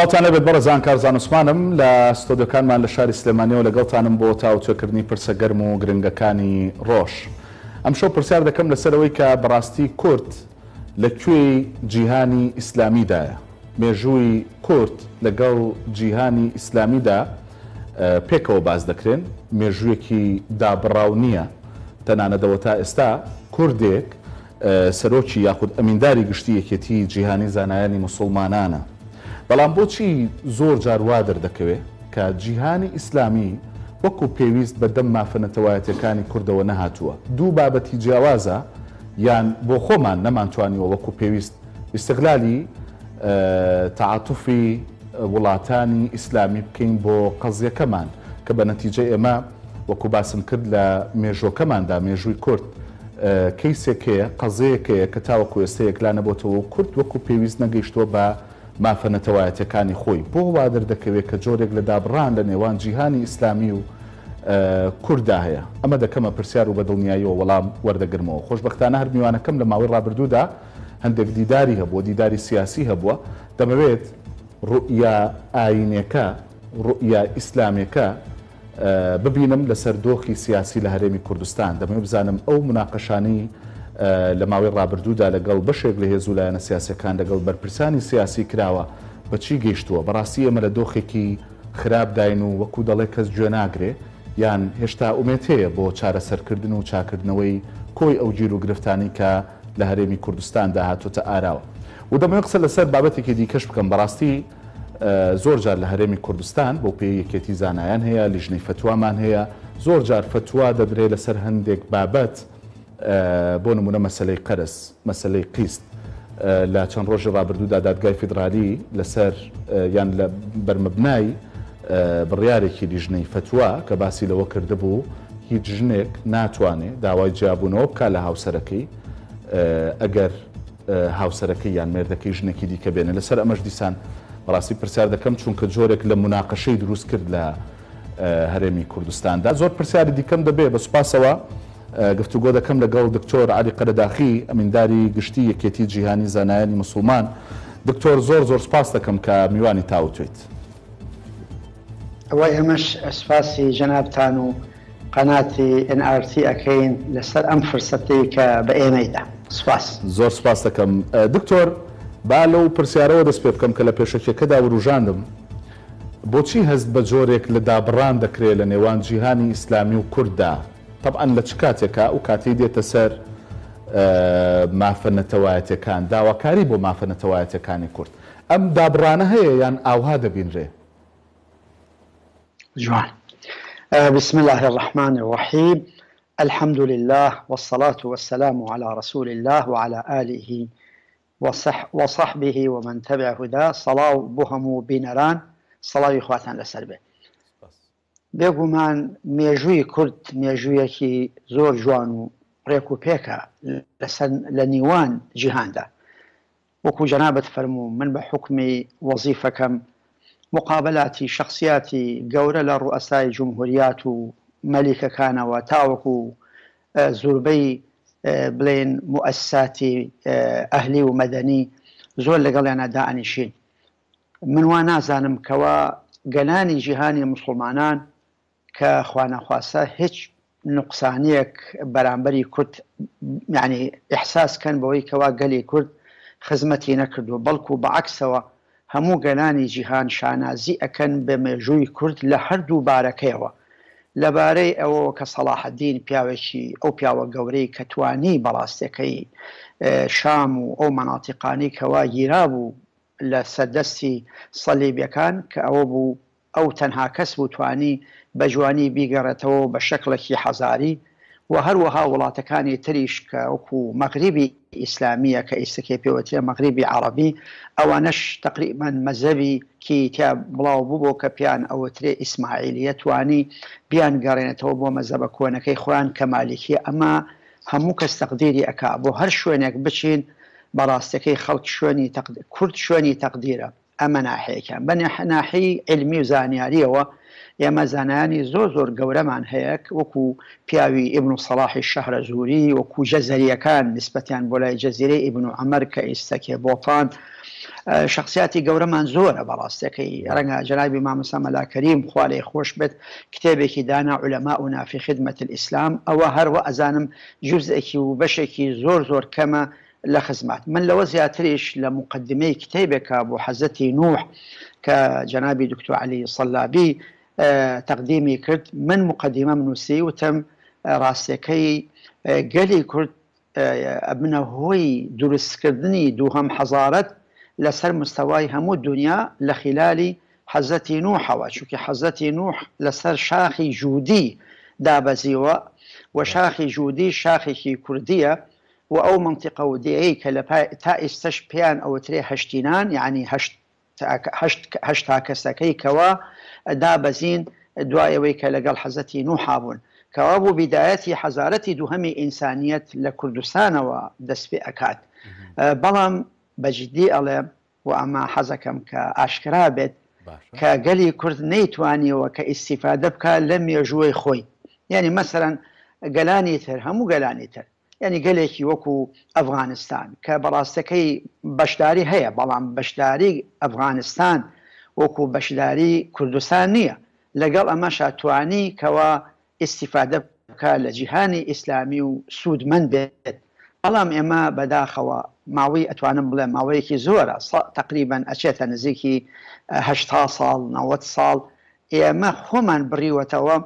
ساتانە بێت بەڕزان کارزان عوسمانم لە ستۆدیەکانمان لە شاری سلێمانیەوە لەگەڵتانم بۆ تاوتێکردنی پرسە گەرم و گرنگەکانی ڕۆژ. ئەمشۆ پرسیار دەکەم لەسەرەوەی کە بەڕاستی کورت لەکوێی جیهانی ئیسلامیدایە. مێژووی کورت لەگەڵ جیهانی ئیسلامیدا پێکەوە باز دەکرێن مێژوویەکی دابڕاو نییە تەنانەدەوە تا ئێستا کوردێک سەرۆکی یاخود ئەمینداری گشتی یەکێتی جیهانی زانایانی مسلمانانە بەڵام بۆچی زۆر جاروا دەردەکەوێت کە جیهانی ئیسلامی وەکو پێویست بە دەم مافەنەتەوایەتەکانی کوردەوە نەهاتووە دوو بابەتی جیاوازە یان بۆ خۆمان نەمانتوانیەوە وەکو پێویست ئستقلالی تعاتوفی وڵاتانی ئیسلامی بکەین بۆ قەزیەکەمان کە بە نەتیجە ئێمە وەکو باسم کرد لە مێژۆکەماندا مێژووی کورد کەیسێکەیە قەزەیەکەیە کە تاوەکو ئێستا یەکلانە بۆتەوە و کورد وەکو پێویست نەگەیشتوە بە مافەنەتەوایەتەکانی خۆی بۆ وادر دەکەوێت کە جۆرێک لە دابڕان لە نێوان جیهانی ئیسلامی و کوردا هەیە ئەمە دەکەمە پرسیار و بەدڵنیاییەوە وەڵام وەردەگرمەوە خۆشببختانە هەر میوانەکەم لە ماوەی ڕابردوودا هەندێک دیداری هەبووە دیداری سیاسی هەبووە دەمەوێت ڕوئیا ئاینەکە ڕوئیا ئیسلامەکە ببینم لە سەردۆخی سیاسی لە هەرێمی کوردستان دەمەوێت بزانم ئەو مناقەشانی لە ماوەی ڕابردوودا لەگەڵ بەشێک لە هێزوو لایەنە سیاسەکان لەگەڵ بەرپرسانی سیاسی کراوە بەچی گەیشتووە بەڕاستی ئەمە لە دۆخێکی خراپداین و وەکو دەڵێ کەس گوێ ناگرێ یان هێشتا ئومێت هەیە بۆ چارەسەرکردن و چاکردنەوەی کۆی ئەو گیر و گرفتانی کە لە هەرێمی کوردستان داهاتۆتە ئاراوە و دەمەوێت قسە لەسەر بابەتێکی دیکەش بکەم بەڕاستی زۆر جار لە هەرێمی کوردستان بۆ پێی یەکێتی زانایان هەیە لیژنەی فتووامان هەیە زۆر جار فتووا دەدرێت لەسەر هەندێک بابەت بۆ نمونە مەسلەی قەرس مەسلەی قیست لە چەند ڕۆژی ڕابردوودا دادگای فیدرالی لەسەر یان لە بەرمەبنای بڕیارێکی دیژنەی فتووە کە باسی لەوە کردبوو هیچ ژنێک ناتوانێت داوای جیاببوونەوە بکە لە هاوسەرەکەی ئەگەر هاوسەرەکەی یان مێردەکەی ژنێکی دیکە بێنە لەسەر ئەمەش دیسان ڕاستی پرسیار دەکەم چونکە جۆرێک لە مناقەشەی دروست کرد لە هەرێمی کوردستاندا زۆر پرسیاری دیکەم دەبێ بە سوپاسەوە گفتوگۆ دەکەم لەگەڵ دکتۆر علی قەرداخی ئەمینداری گشتی یەکێتی جیهانی زانایانی مسلمان دکتۆر زۆر زۆر سپاس دەکەم کە میوانی تاوتێت. ئەوەی ئەمەش ئەسپاسی ژەنابتان و قەناتی NRT ئەەکەین لەسەر ئەم فرسەتی کە بە ئێمەیدا سپاس زۆر سپاس دەکەم دکتۆر با لەو پرسیارەوە دەست پێ بکەم کە لە پێشەکەدا وروژاندم بۆچی هەست بە جۆرێک لە دابڕان دەکرێت لە نێوان جیهانی ئیسلامی و کووردا طبعا لە چ کاتێکە ئەو کاتی دێتە سەر آه، مافەنەتەوایەتەکان كان بۆ ام کورد هي يعني او هذا بين ري جوان آه، بسم الله الرحمن الرحيم الحمد لله والصلاة والسلام على رسول الله وعلى آله وصح وصحبه ومن تبع هدى صلاة بهم بنران صلاة إخواتنا لسربه بێگومان مێژووی کورد مێژوویەکی زۆر جوان و ڕێک و پێکە لە نیوان جیهاندا وەکو جەنابەت فەرموو من بە حکمی وەزیفەکەم مقابلاتی شخصیاتی گەورە لە ڕوئسای جمهوریات و مەلیکەکانەوە تاوەکو زوربەی بڵێن مؤسساتی ئەهلی و مەدەنی زۆر لەگەڵیانە دانیشین من وا نازانم کەوا گەلانی جیهانی مسلمانان کە خوانەخواسە هیچ نقصانیەک بەرامبەری کورت یعنی احساسکەن بەوەی کەوا گەلی کورد خزمەتی نەکردو بەڵکو بەعکسەوە هەموو گەلانی جیهان شانازی ئەەکەن بە مێژووی کورد لە هەردوو بارەکەیەوە لەبارەی ئەوە کە سەلاحدین پیاوێکی ئەو پیاوە گەورەی کەتوانی بەڵاستەکەی شام و ئەو مەناتیقانی کەوا گیرا بوو لە سەردەستی سەلیبیەکان کە ئەوە بوو ئەو تەنها کەس بتوانی بە جوانی بیگەڕێتەوە بە شکلێکی حەزاری و هەروەها وڵاتەکانی تریش کە وەکو مەغریبی ئیسلامیە کە ئیسەکە پێوەتیە مەغریبی عربی ئەوانەش تقریبان مەزەویکی تیا بڵاو بوو کە پیان ئەوەترێ ئیسماعیلیە توانی بیان گەڕێنێتەوە بۆ مەزەبە کۆنەکەی خۆیان کە مالکی ئەمە هەموو کەس تەقدیری ئەک بۆ هەر شوێنێک بچین بەڕاستەکەی خەڵک شوێنی کورد شوێنی تەقدیرە ئەمە ناحەیەکان بە ناحی علمی و زانیاریەوە ئێمە زانانی زۆر زۆر گەورەمان هەیەک وەکو پیاوی ئبن و سەلاحی شەهرە زووری وەکو جەزەریەکان نسبەتیان بۆ لای جەزیرە ئبن و ئەمەر کە ئیسەکێ بۆپان شخصیاتی گەورەمان زۆرە بەڕاستەکەی ڕەنگە جنابی مامسە مەلاکەریم خوالێ خۆش بێت کتێبێکی دانا علەما و نافی خدمەت ئیسلام ئەوە هەروە ئەزانم جوزێکی و بەشێکی زۆر زۆر کەمە لخزمات خزمات من لوزي أتريش لمقدمي كتابك أبو حزتي نوح كجنابي دكتور علي علی سەلابی آه، تەقدیمی کرد من مقدمە منووسی وتم آه، راسكي آه، قلي كرد منە هوي درس كردني دوهم لەسەر لسر هەموو دنیا الدنيا لخلال حزتي نوح وشوكي حزتي نوح لسر شاخي جودي دابەزیوە وشاخي جودي شاخي كرديه و ئەو منتیقە و دەیە کە لە تا ئێستش پێیان ئەوەترێ هەشتینان یعنیهشت تا کەسەکەی کەوە دا بەزین دوایەوەی کە لەگەڵ حەزەتی نوحابوون کەوا بوو بیدایەتی حەزارەتی دووهەمی ئینسانیت لە کوردستانەوە دەست پێ ئەکات بەڵام بەجددی ئەڵێ و ئەما حەزەکەم کە ئاشکرا بێت کە گەلی کورد نەیتوانیەوە کە ئیسیفادە بکە لە مێژوەی خۆی یعنی مەسەرەن گەلانی تر هەموو گەلانی تر ینی گەلێکی وەکو ئەفغانستان کە بەڕاستەکەی بەشداری هەیە بەڵام بەشداری ئەفغانستان وەکو بەشداری کوردستان نییە لەگەڵ ئەمە شاتوانی کەەوە ئیسیفادە بکە لە جیهانی ئیسلامی و سوودمەند بێت بەڵام ئێمە بەداخەوە ماوەی ئەتوانم بڵێ ماوەیەکی زۆرە تقریبان ئەچێتە نزیکیه ساڵ 90 ساڵ ئێمە خۆمان بڕیوەتەوە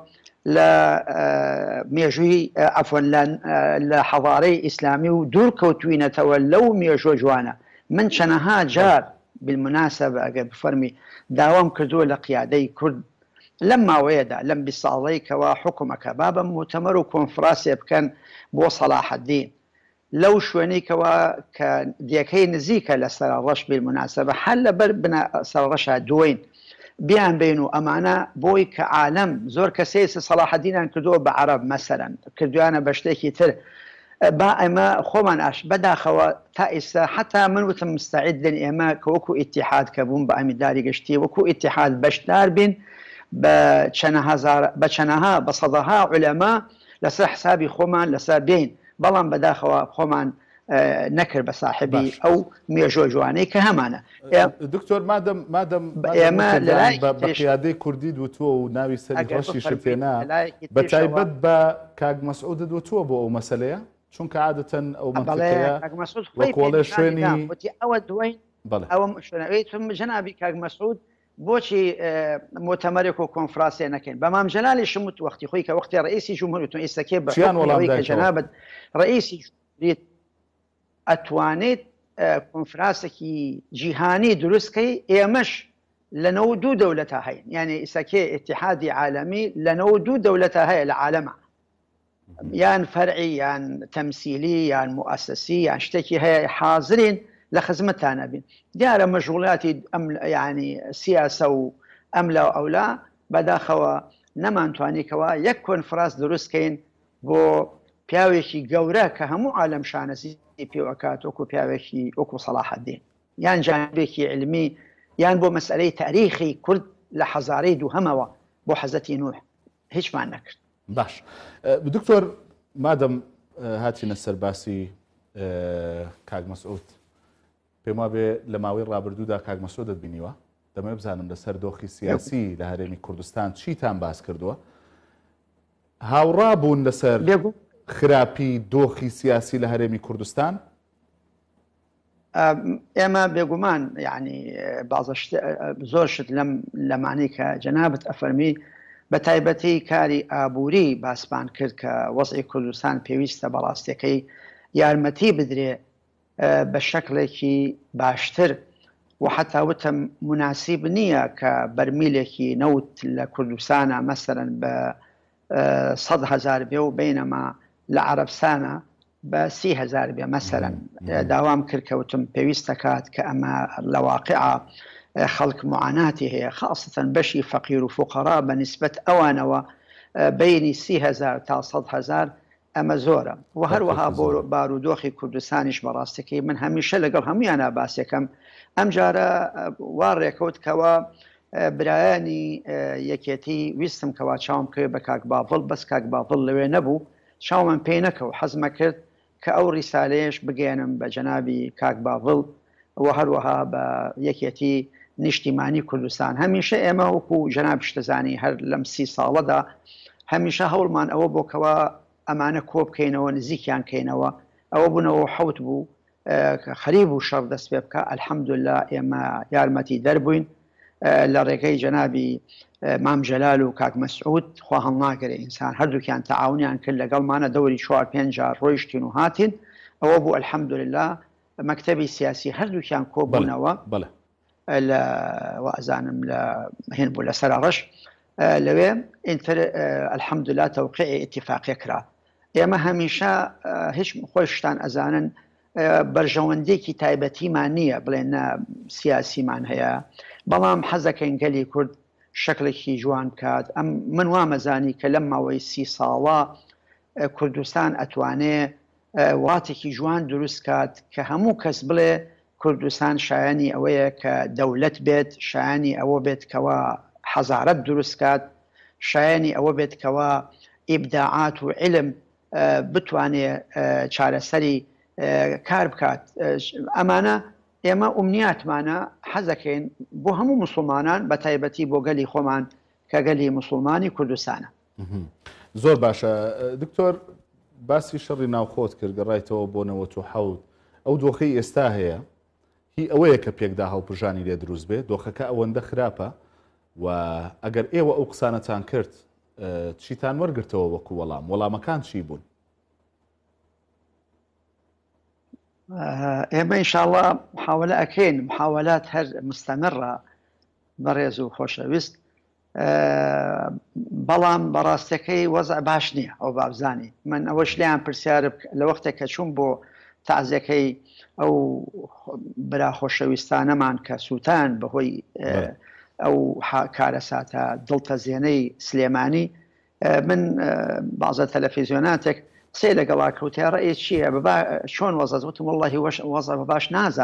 لا آه، ميجوي آه، عفوا لا آه، حەوارەی ئیسلامی و دوور تولوا لەو مێژۆ من شنها جار بالمناسبه ئەگەر فرمي داوام كردو لە كرد لما ويدا لم لەم وحكمك بابا مؤتمر بابە متەمەر بو صلاح الدين لو شوانيك لەو شوێنێکەوە کە نزيك نزیکە لە بالمناسبه حل بر هەل سر بنە دوين بیان بین و ئەمانە بۆی کە عالم صلاح کەسەی ان کردووە با عرب مثلا کردویانە بشته که تر با ئەمە اش بدا خوا تا ایسا حتا من وتم مستعد لەن ئێمە کە وەکو ئتیحاد کە بووم بە ئەمیداری گەشتی وەکو ئتیحاد بەشدار بین با چنها بە سەدەها عولەما لەسەر حسابی خۆمان لسا بین بەڵام بەداخەوە خۆمان نەکرد بە ساحبی ئەو مێژۆجوانەی کە هەمانە دکتۆر مادەم مادەم بەقیادەی کوردی دوتووە و ناوی سەرڕشی شپێنا بە تایبەت بە کاگ مەسعودە دوتووە بۆ ئەو مەسلەیە چونکە عادەتەن ئەو او شوێنی ئەوە دوین ئەوە شوێنەوەی جەنابی کاگ مەسعود بۆچی مۆتەمەێک و کۆنفرانسیە نەکەین بەمام جلالی شمت وەختی خۆی کە وەختی ڕئیسی جمهوری تو ئێستاکێ بەیان وڵامی جنابەت ڕئیسی ئەتوانێت کۆنفرانسێکی جیهانی دروستکەی ئێمەش لەنەوە دوو دەولەتە هەیە یعنی ئیسەکێ ئتحادی عالمی لەنەوە دوو دەولەتە هەیە لە فرعي یان تمثيلي یان مؤسسي یان مؤسسی یان شتێکی هەیە حاضرین لە خزمەتانە ام دیارە او ئەم یعنی سیاسە و ئەم لەو ئەولا بەداخەوە نەمانتوانیکەوە یەک کۆنفراس دروستکەین بو پیاوێکی گەورە کە هەموو عالم شانەسی پێوەکات وەکو پیاوێکی وەکو سەلاحدین یان جانبێکی علمی یان بۆ مەسلەی تاریخی کورد لە حەزارەی دووهەمەوە بۆ حەزەتی نوێ هیچمان نەکرد باش دکتۆر مادەم هاتیینە سەرباسی کاگمەسعود پێم وا بێ لە ماوەی ڕابردوودا کاگمەسۆ دەبینیوە دەمە بزانم لەسەر دۆخی سیاسی لە هەرێمی کوردستان چیتان باس کردووە هاوڕا بوون لەسەر خراپی دۆخی سیاسی لە هەرێمی کوردستان؟ ئێمە بێگومان یعنی زۆر شت لەم لەمانی کە جەنابەت ئەفەرمی بە تایبەتی کاری ئابووری باسمان کرد کە وەزی کوردستان پێویستە بەڕاستەکەی یارمەتی بدرێ بە شکلێکی باشتر و حتاوتم مناسیب نییە کە بەرمیلێکی نەوت لە کوردستانە مەسەرن بە ١هزار بێ و بینەما لە عربسانە بە سیهزار بێ مەسەرەن داوام کردکەوتم پێویستەکات کە ئەمە لە واقع خەڵک معاناتی هەیە خاستەن بەشی فەقیر و فقرا بە نسبت ئەوانەوە بینی سیهزار تا 100هزار ئەمە زۆرە و هەروەها بۆ بارودۆخی کوردستانیش بەڕاستەکەی من هەمیشە لەگەڵ هەمویانە باسیەکەم ئەم جارە وا ڕێکەوتکەوە برایانی یەکێتی ویستم کەوا چاوم کوێ بە کاک باڤڵ بەس کاک باڤڵ لەوێ نەبوو چاومان پێ نەکە و حەزمە کرد کە ئەو ریسالەیەش بگەێنم بە جەناوی کاک باڤڵ و هەروەها بە یەکێتی نیشتیمانی کوردستان هەمیشە ئێمە وەکو ژەناب شتەزانی هەر لەم سی ساڵەدا هەمیشە هەوڵمان ئەوە بۆکەوە ئەمانە کۆ بکەینەوە نزیکیان کەینەوە ئەوە بوونەوە حوت بوو خەریب و شەڕ دەست پێ بکە ئەلحەمدللا ئێمە یارمەتی دەربووین لە ڕێگەی جەنابی مام جلال و کاک مەسعود خوا هەڵناگەرێ ئینسان هەردووکیان تەعاونیان کرد لەگەڵمانە دەوری چوار پێنج ڕۆیشتین و هاتین ئەوە بوو الحەمدلله مەکتتەبی سیاسی هەردووکیان کۆبوونەوە لە ئەزانم لە هێن الحمد لله سەرڕش اتفاق الحەمدلله يا اتفاقی کرا ئێمە هەمیشە هیچ خۆشتان ئەزانن بەرژەوەندێکی تایبەتیمان نییە بڵێن سیاسیمان هەیە بلام حەزەکەین گەلی کورد شکلێکی جوان بکات ئەم من وامەزانی کە لەم ماوەی سی ساڵە کوردستان ئەتوانێ واتێکی جوان دروست کات کە هەموو کەس بڵێ کوردستان شایانی ئەوەیە کە دەولەت بێت شایانی ئەوە بێت کەەوە حەزارەت دروستکات شایانی ئەوە بێت کەەوە ئیبداعات و علم بتوانێ چارەسەری کار بکات ئەمانە ئێمە ئومنیاتمانە حەزەکەین بۆ هەموو مسلمانان بە تایبەتی بۆ گەلی خۆمان کە گەلی مسلمانی کوردستانە زۆر باشە دکتۆر باسی شەڕی ناوخۆت کرد گەڕایتەوە بۆ حوت ئەو دۆخی ئێستا هەیە هی ئەوەیە کە پێکدا هەڵپژانی لێ دروست بێت دۆخەکە ئەوەندە خراپە و ئەگەر ئێوە ئەو قسانەتان کرد چیتان وەرگرتەوە وەکو وەڵام وەڵامەکان چی بوون ئێمە ئینشاءله محاولە ئەکەین محاولات هەر مستەمرڕە بەڕێز و خۆشەویست بەڵام بەڕاستەکەی وەزع باش نییە ئەو بابزانانی من ئەوەش لیان پرسیار لە وەختێک کە چوون بۆ تازەکەی ئەو برا خۆشەویستانەمان کە سووتان بەهۆی ئەو کارە ساتە دڵتە زیێنەی سلێمانی من بازە تەلەفیزیۆناتێک قسەی لەگەڵا کەوتیا ڕێ چییە شون وەزەزوتم وڵی وەزە باش وش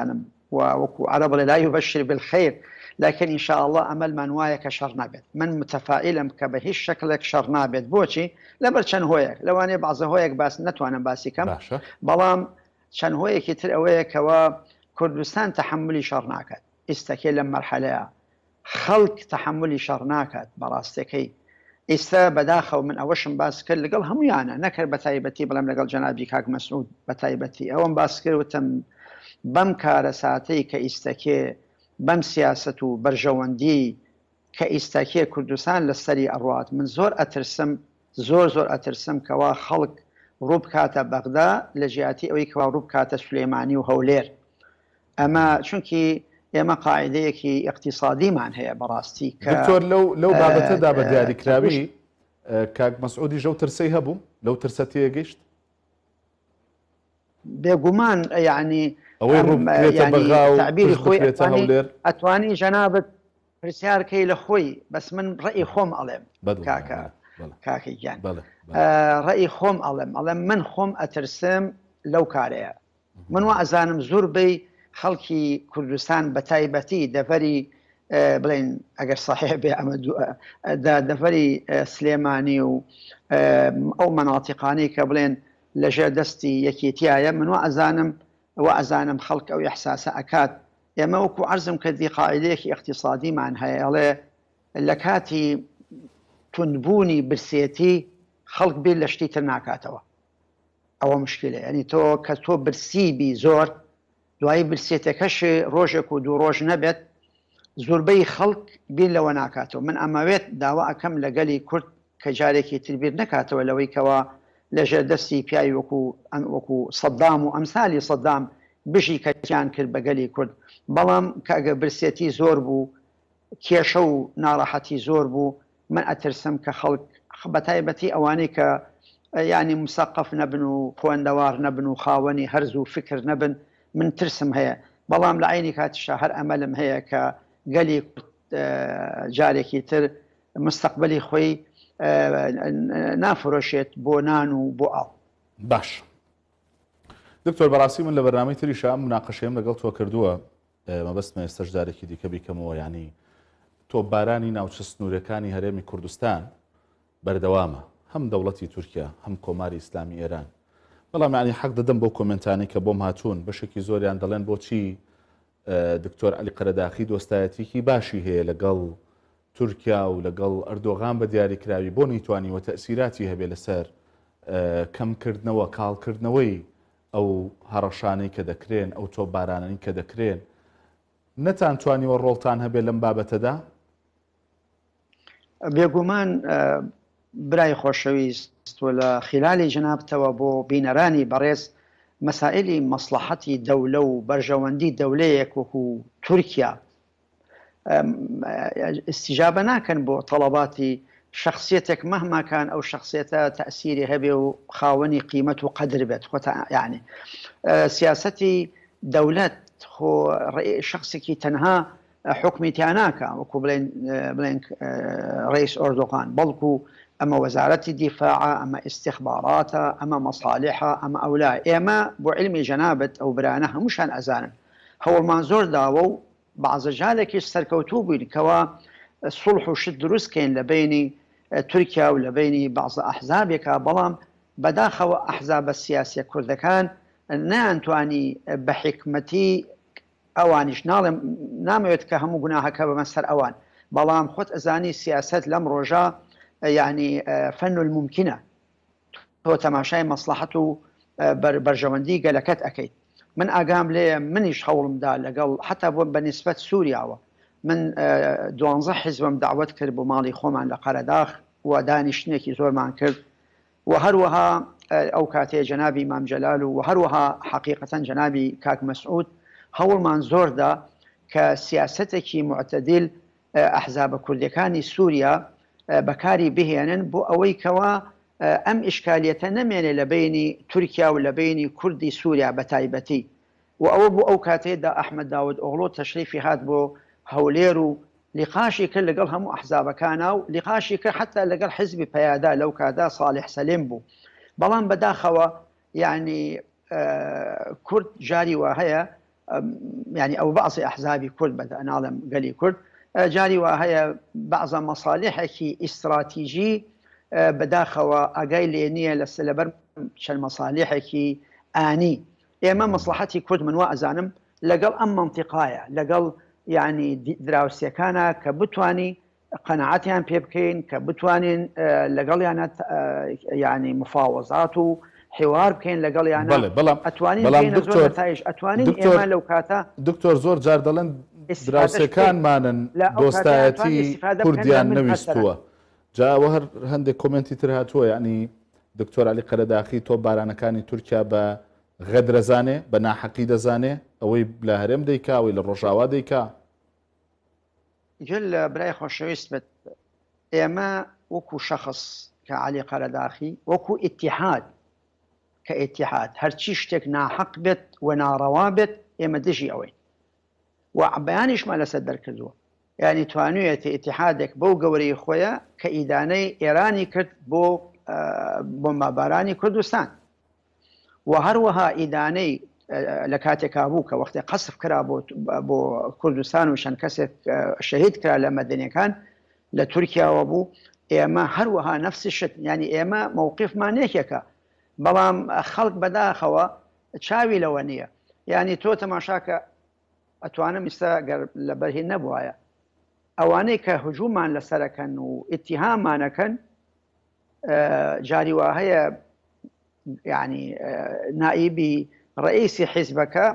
و وەکو عرە بڵێ عرب لا يبشر بالخير لكن إن شاء الله أمل من وايك شر نابد من متفائل كبهي شكلك شر نابد بوشي لبر شن هويك لو أنا بعض هويك بس نتوانم باسي كم بلام شن هويك تر أويك و كردستان تحملي شر ناكد استكيل مرحلة خلق تحملي شر ناكد براستكي ئێستا بەداخەو من ئەوەشم باس کرد لەگەڵ هەمویانە نەکرد بە تایبەتی بڵم لەگەڵ جەنابی کاک مەسنوود بە تایبەتی ئەوم باس کردوتم بەم کارە ساتەی کە ئیسەکێ بەم سیاست و بەرژەوەندی کە ئیساکیە کوردستان لە سەری ئەڕات من زۆر ئەترسم زۆر زۆر ئەترسم کەوا خەڵک ڕووب کاتە بەغدا لە ژیاتی ئەوەی کەوا ڕووب کاتە سلێمانی و هەولێر ئەمە چونکی يا ما قاعده يكي اقتصادي معن هي براستي ك... دكتور لو لو بعد تدا بدي على كلابي كاك مسعودي جو ترسي هبو لو ترستي اجشت بيقومان يعني او يرم يتبغى تعبير اخوي اتواني جناب برسيار كي لخوي بس من راي خوم علم بدو كاكا كاكا يعني آه، راي خوم علم علم من خوم اترسم لو كاريا من وازانم زوربي بي خەڵکی کوردستان بە تایبەتی دەفەری بڵین ئەگەر ساحێ بێ ئەمە دەفەری سلێمانی و ئەو مناتیقانی کە بڵێن لەژێر دەستی یەکێتیایە من و ئەزانم و ئەزانم خەڵک ئەو یحساسە ئەکات ئێمە وەکو عرزم کردی قاعدەیەکی اقتصادیمان هەیەڵێ لە کاتی تونبوونی برسێتی خەڵک بێ لە شتی تر ناکاتەوە ئەوە مشکلە ینی تۆ کە تۆ برسیبی زۆر دوایی برسێتەکەش ڕۆژێک و دوو ڕۆژ نەبێت زۆربەی خەڵک بیر لەوە ناکاتەوە من ئەمەوێت داوا ئەەکەم لەگەلی کورد کە جارێکی تربیر نکاتەوە لەوەی کەەوە لەژێر دەستی پیاوی وەکو ئەم وەکو سەددام و ئەمسای سەددام بژی کەچیان کرد بەگەلی کورد بەڵام کاگە برسێتی زۆر بوو کێشە و ناڕەحەتی زۆر بوو من ئەترسم کە خەڵک بەتایبەتی ئەوانەی کە ینی مسەقف نەبن و خوێندەوار نەبن و خاوەنی هەرز و فکر نەبن من ترسم هەیە بەڵام لە عینی کاتیشە هەر ئەمەلم هەیە کە گەلی جارێکی تر مستقبلی خۆی نافرۆشێت بۆ نان و بۆ ئاڵ باش دکتۆر بەڕاستی من لە بەرنامی تریشا مناقەشەیەم لەگەڵ تۆ کردووە مەبستمە ئێستەشدارێکی دیکە بیکەمەوە ینی تۆ بارانی ناوچە سنوورەکانی هەرێمی کوردستان بەردەوامە هەم دەوڵەتی تورکیا هەم کۆماری ئیسلامی ئێران بەڵامانی حەق دەدەم بۆ کۆمنتانی کە بۆم هاتوون بەشێکی زۆریان دەڵێن بۆچی دکتۆر علی قەرداخی دۆستایەتیکی باشی هەیە لەگەڵ تورکیا و لەگەڵ ئەردۆغان بە دیاریکراوی بۆ نیتوانیوە تەسیراتی هەبێ لەسەر کەمکردنەوە کاڵکردنەوەی ئەو هەڕەشانەی کە دەکرێن ئەو تۆ بارانانی کە دەکرێن نەتانتوانیوە ڕۆڵتان هەبێ لەم بابەتەدا بێگومان برای خۆشەویست لە خلالی جنابتەوە بۆ بینەرانی بەڕێز مەسائللی مەسلحەتی دەولە و بەرژەوەندی دەولەیەک وەکو تورکیا استیجابە ناکەن بۆ تەڵەباتی شخصیتێک مەهماکان ئەو شخصێتە تەسیری هەبێ و خاوەنی قیمت و قدر بێت ینی سیاستی دەولەت خۆ شخصێکی تەنها حکمیتیانناکە وەکو بڵێن ڕیس ئۆردۆقان بەڵکو و ئەمە وەزارەتی دیفاع ئەمە استیخباراتە ئەمە مەساالحە ئەمە ئەولا ئێمە بۆ علمی جەنابەت ئەو برانە هەمووشان ئەزانن هەوڵمان زۆر داوە و بازەژالێکی سەرکەوتوو بووین کەەوە سڵح و شت دروستکەین لە بینی تورکیا و لە بینی بازە ئەحزابێکە بەڵام بەداخەوە ئەحزابە سیاسە کوردەکان نانتوانی بە حکمەتی ئەوانیش ناڵێ نامەوێت کە هەموو گوناهەکە بەمە سەر ئەوان بەڵام خۆت ئەزانی سیاست لەم ڕۆژە يعني آه، فن الممكنة هو تماشى مصلحته و آه، بەرژەوەندی گەلەکەت ئەەکەیت من لي من منیش هەوڵمدا لەگەڵ حتى بۆ سوريا سووریاوە من آه، دوانزا حزب دعوت كرب مالي خوم عن لقرداخ قەرەداخ و زور معن كرب وهروها أو كاتي جنابي جەنابی مامجلال وهروها حقيقة جنابي كاك مسعود مەسعود من زور دا سیاسەتێکی معتدل أحزاب كردكاني سوريا بەکاری بهێنن بۆ ئەوەی کەوا ئەم ئشکالەتە نەمێنێ لە بینی تورکیا و لە بینی کوردی سووریا بە تایبەتی و ئەوە بۆ ئەو کاتێدا ئەحمد داود ئۆغلۆ تەشریفی هات بۆ هەولێر و لقاشی کرد لەگەڵ هەموو ئەحزابەکانە و لقاشی کرد حتا لەگەڵ حزبی پەیادا لەو کادا ساڵح سەلێم بوو بەڵام بەداخەوە یعنی کورد جاری وە هەیە ینی ئەو باسی ئەحزابی کورد بەدە ناڵم گەلی کورد جاری وا هەیە بەعزە مەساالحێکی ئیسراتیژی بەداخەوە ئاگای لێ نییە لە سلەبەر چەند مەساالحێکی ئانی ئێمە مەسلحەتی کورد منوە ئەزانم لەگەڵ ئەم منتیقاایە لەگەڵ یعنی دراوسەکانە کە بتانی قەنەعاتیان پێ بکەین کە بتوانین لەگەڵ یانە ینی مفاوەزات و حێوار بکەین لەگەڵ یانە بەڵام ئەتوانین ئەتوانین ئێمە لەو کاتە دکتۆر زۆر جار دەڵند دراوسەکانمانن دۆستایەتی کوردیان نەویستووە جاوە هەر هەندێک کمنتی تر هاتووە ینی دکتۆر علی قەرداخی تۆ بارانەکانی تورکیا بە غەدرەزانێ بە ناحەقی دەزانێ ئەوەی لە هەرێم دەیکا ئەوی لە ڕۆژاوا دەیکا گل برای خۆشەویستمت ئێمە وەکو شخص کە علی قەرداخی وەکو ئتیحاد کە ئتیحاد هەرچی شتێک ناحق بێت و ناڕەوا بێت ئێمە دژی ئەوەی و عبیانیشمان لەسەر دەرکردووە ینی توانوێت ئتیحادێک بەو گەورەی خۆیە کە ئیدانەی ئێرانی کرد بۆ بۆمبابارانی کوردستان و هەروەها ئیدانەی لە کاتێکا بوو کە وەختی قەسف کرا بۆ کوردستان و شەند کەسێک شەهید کرا لە مەدنەکان لە تورکیاوە بوو ئێمە هەروەها نفسی شت ینی ئێمە مووقفمان نێکێکە بەڵام خەڵک بەداخەوە چاوی لەوە نییە ینی تۆ تەماشاکە ئەتوانم ئستا لە بەرهێ نەبواە ئەوانەی کە هجوومان لەسەرەکەن و ئتیهامانەکەن جاریوا هەیە ینی نائیبی ڕئیسی حیزبەکە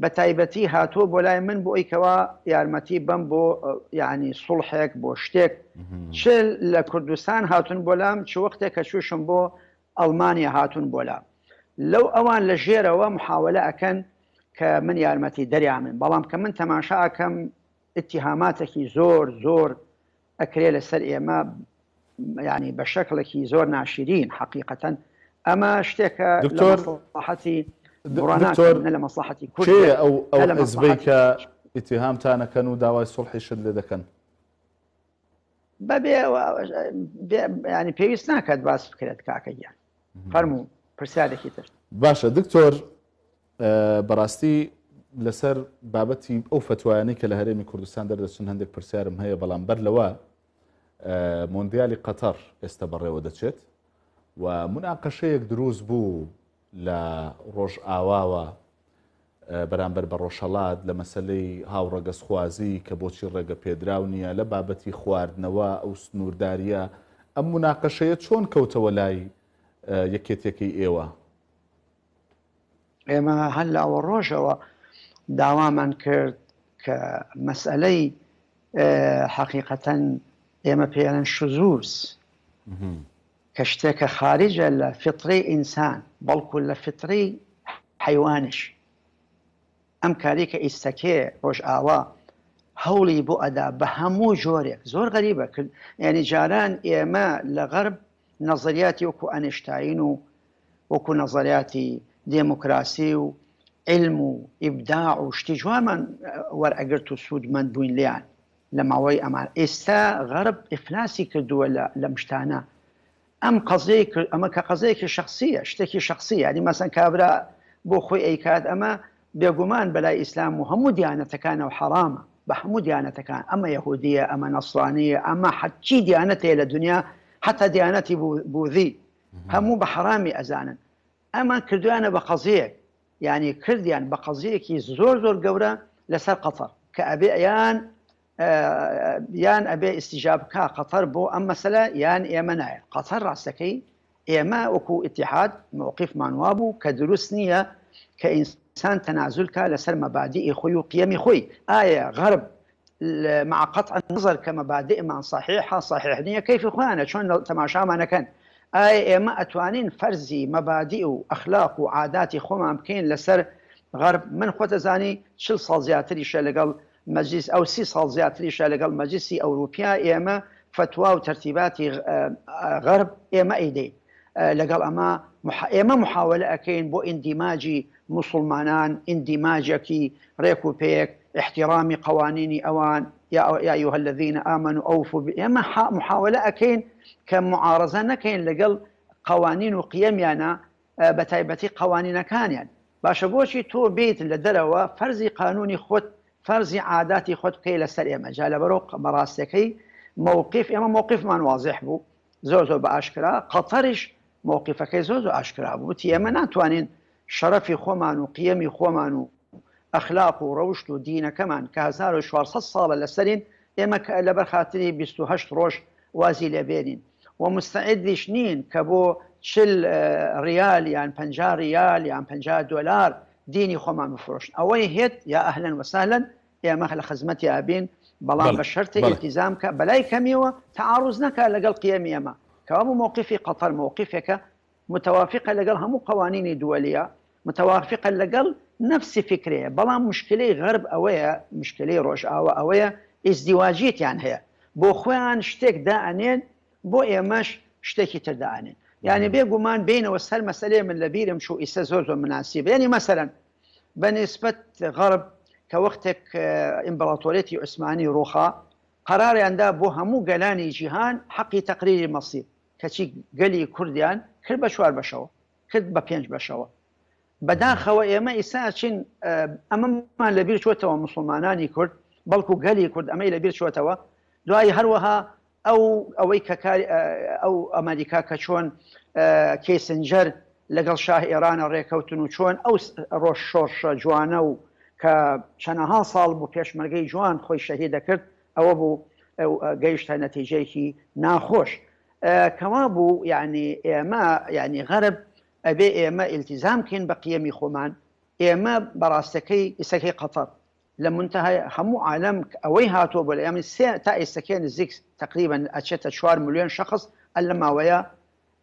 بە تایبەتی هاتووە بۆ لای من بۆ ئەیکەوە یارمەتی بم بۆ یعنی سڵحێک بۆ شتێک چ لە کوردستان هاتون بۆلام چ وەختێک کە چوشم بۆ ئەلمانیا هاتون بۆلام لەو ئەوان لە ژێرەوە محاولە ئەکەن کە من یارمەتی دەریا من بەڵام کە من تەماشاکەم اتیهاماتێکی زۆر زۆر ئەکرێ لەسەر ئێمە ینی بە شکلێکی زۆر ناشرین حقیقەن ئەمە شتێکە دکتۆرحەتی لە مەسلحەتی کو ئەو ئەزبەی کە ئیتیهامتانەکەن و داوای سڵحیشت لێ دەکەن بەبێ ینی پێویست ناکات باس بکرێت کاکە گیان فەرمو پرسیارێکی تر باشە دکتۆر بەڕاستی لەسەر بابەتی ئەو فتوانەی کە لە هەرێمی کوردستان دەردەچن هەندێک پرسیارم هەیە بەڵام بەر لەوە مۆندیالی قەتەر ئێستا بەڕێوە دەچێت و مناقەشەیەک دروست بوو لە ڕۆژ ئاواوە بەرامبەر بە ڕۆژەڵات لە مەسلەی هاوڕەگەسخوازی کە بۆچی ڕێگە پێدراو نییە لە بابەتی خواردنەوە ئەو سنوورداریە ئەم مناقەشەیە چۆن کەوتەوە لای یەکێتێکی ئێوە اه، ئێمە هەل لاوە ڕۆژەوە داوامان کرد کە مەسلەی حقیقەتەن ئێمە پێیانن شزورس کە شتێکە خارجە لە فطری ئینسان بەڵکو لە فطری حیوانش ئەم هولي ئیسەکێ ڕۆژ ئاوا هەوڵی بۆ ئەدا بە هەموو جاران اما لغرب غەرب نەظریاتی وەکو ئەنیشتین و ديموکراسی و علم و ئیبدا و شتیژوامان آه، وەرئەگرت و سوودمەند بووین لیان لە استا غرب ئێستا غەرب لمشتانا ام لەم اما ئەم قەزەیە اشتكي کە يعني مثلا كابرا بوخوي ايكاد اما کابرا بۆ خۆی ئەیکات ئەمە بێگومان بەلای بحمو و كان اما يهوديه اما نصرانيه اما حتى یهودیە ئەمە نەسلانەیە ئەمە حەچی دیانەتەیە لە بحرامي حتا اما کردویانە بە يعني كرديان يعني کردیان بە زور زۆر لسر قطر لەسەر يان کە ئەبێ یان یان ئەبێ ئیسیجابکە قەتەر بۆ ئەم مەسلە یان ئێمە نایە قەتەر ڕاستەکەی ئێمە وەکو ئتیحاد مووقفمانوا بوو کە دروست نییە خوي ئینسان تەنازولکە لەسەر غرب مع قطع النظر كمبادئ من صحيحة صحيح نية كيف إخوانا شون تماشا ما كان ئایا ئێمە ئەتوانین فەرزی مەبادی و ئەخلاق و عاداتی خۆمان بکەین لەسەر غەرب من خۆتەزانی چل ساڵ زیاتریشە لەگەڵ مەجلیس ئەو سی ساڵ زیاتریشە لەگەڵ مەجلیسی ئەوروپیا ئێمە فتووا و تەرتیباتی غەرب ئێمە ئیدەی لەگەڵ ئەمە ئێمە محاولە ئەەکەین بۆ ئیندیماجی مسلمانان ئیندیماجێکی ڕێک و پێیەک احتیرامی قوانینی ئەوان يا يا ايها الذين امنوا اوفوا يا محاوله اكين كمعارضه نكين لقل قوانين وقيم يانا يعني، آه، بتايبتي قوانين كان يعني تۆ بوشي تو بيت لدروا قانونی قانوني خود عاداتی عاداتي خود لەسەر ئێمە جا لە بەرۆ بەڕاستەکەی موقف ئێمە موقف واضح بوو بو زوزو باشكرا قطرش موقفك زوزو زۆر زۆر ئاشکرا شرفي وتی ئێمە ناتوانین شەرەفی خۆمان اخلاق و روشت و دينة كمان كهزار وشوار صد صالة لسلين اما لبرخاتني بيستو هشت روش وازي لبينين ومستعد شنين كبو چل اه، ريال يعني پنجا ريال يعني پنجا دولار ديني خوما مفروشن اوه هيت يا اهلا وسهلا يا مخل خزمتي ابين بلا بشرت التزام ك بلاي كميوه تعارض نك لقل قيم يما كوام موقفي قطر موقفك متوافقه لقل هم قوانين دوليه متوافقه لقل نفسی فکرەیە بەڵام مشکلەی غرب ئەوەیە مشکلەی ڕۆژئاوە ئەوەیە ئیزدیواجیتیان هەیە بە خۆیان شتێک دائنێن بۆ ئێمەش شتێکی تردانێن یعنی بێگومان بینەوە سەر مەسلێ من لە بیرم شو ئیسە زۆر زۆر مناسیب ینی مەسەرەن بە نسبت غەرب کە وەختێک ئیمبڵاتۆرێتی عوسمانی ڕۆخا قەراریاندا بۆ هەموو گەلانی جیهان حەقی تەقریری مەسیب کەچی گەلی کوردیان کرد بە چوار بەشەوە کرد بە پێنج بەشەوە بەداخەوە ئێمە ئیساچین ئەمەمان لەبیر چۆتەوە مسلمانانی کورد بەڵکو گەلی کورد ئەمەی لەبیر چۆتەوە دوایی هەروەها ئەو ئەوەی ئەو ئەمریکا کە چۆن کیسنجەر لەگەڵ شاه ئێرانە ڕێکەوتن و چۆن ئەو ڕۆژ شۆرشە جوانە و کە چەنەها ساڵ بوو پێشمەرگەی جوان خۆی شەهی دەکرد ئەوە بوو گەیشتە نەتیجەیەکی ناخۆش کەوا بوو یعنی ئێمە ینی غەرب ابي ايما التزام كاين بقيمي خمان ايما براستكي اسكي قطر لما انتهى همو عالم اوي هاتو بالايام يعني تاع السكان الزيكس تقريبا اتشات شوار مليون شخص الا ما ويا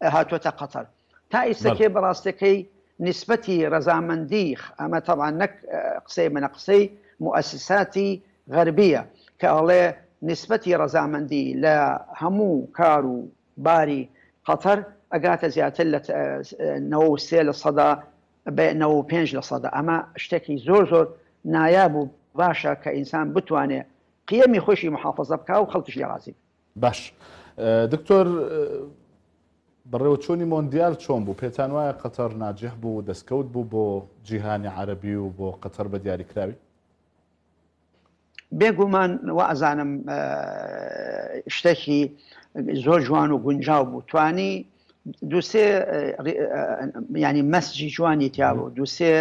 آه، هاتو تا قطر تا السكي نعم. براستكي نسبتي رزامنديخ اما طبعا نك آه، قصي من قسي مؤسساتي غربيه كالي نسبتي رزامندي لا همو كارو باري قەتەر ئەگاتە زیاتر لە سێ لە سەدا بێنەوە پێنج لە سەدا ئەمە شتێکی زۆر زۆر نایابوو باشە کە ئینسان بتوانێت قیەمی خۆشی محافظە بک و خەڵکیش لێڕازی باش دکتۆر بەڕێوە چۆنی مۆندیال چۆن بوو پێتان وایە قەتەر ناجح بوو دەستکەوت بوو بۆ جیهانی عەربی و بۆ قەتەر بە دیاریکراوی بێگومان و ئەزانم شتێکی زۆر جوان و گونجاو بووتوانی دوسێ ینی مەسجی جوانی تیاوە دوسێ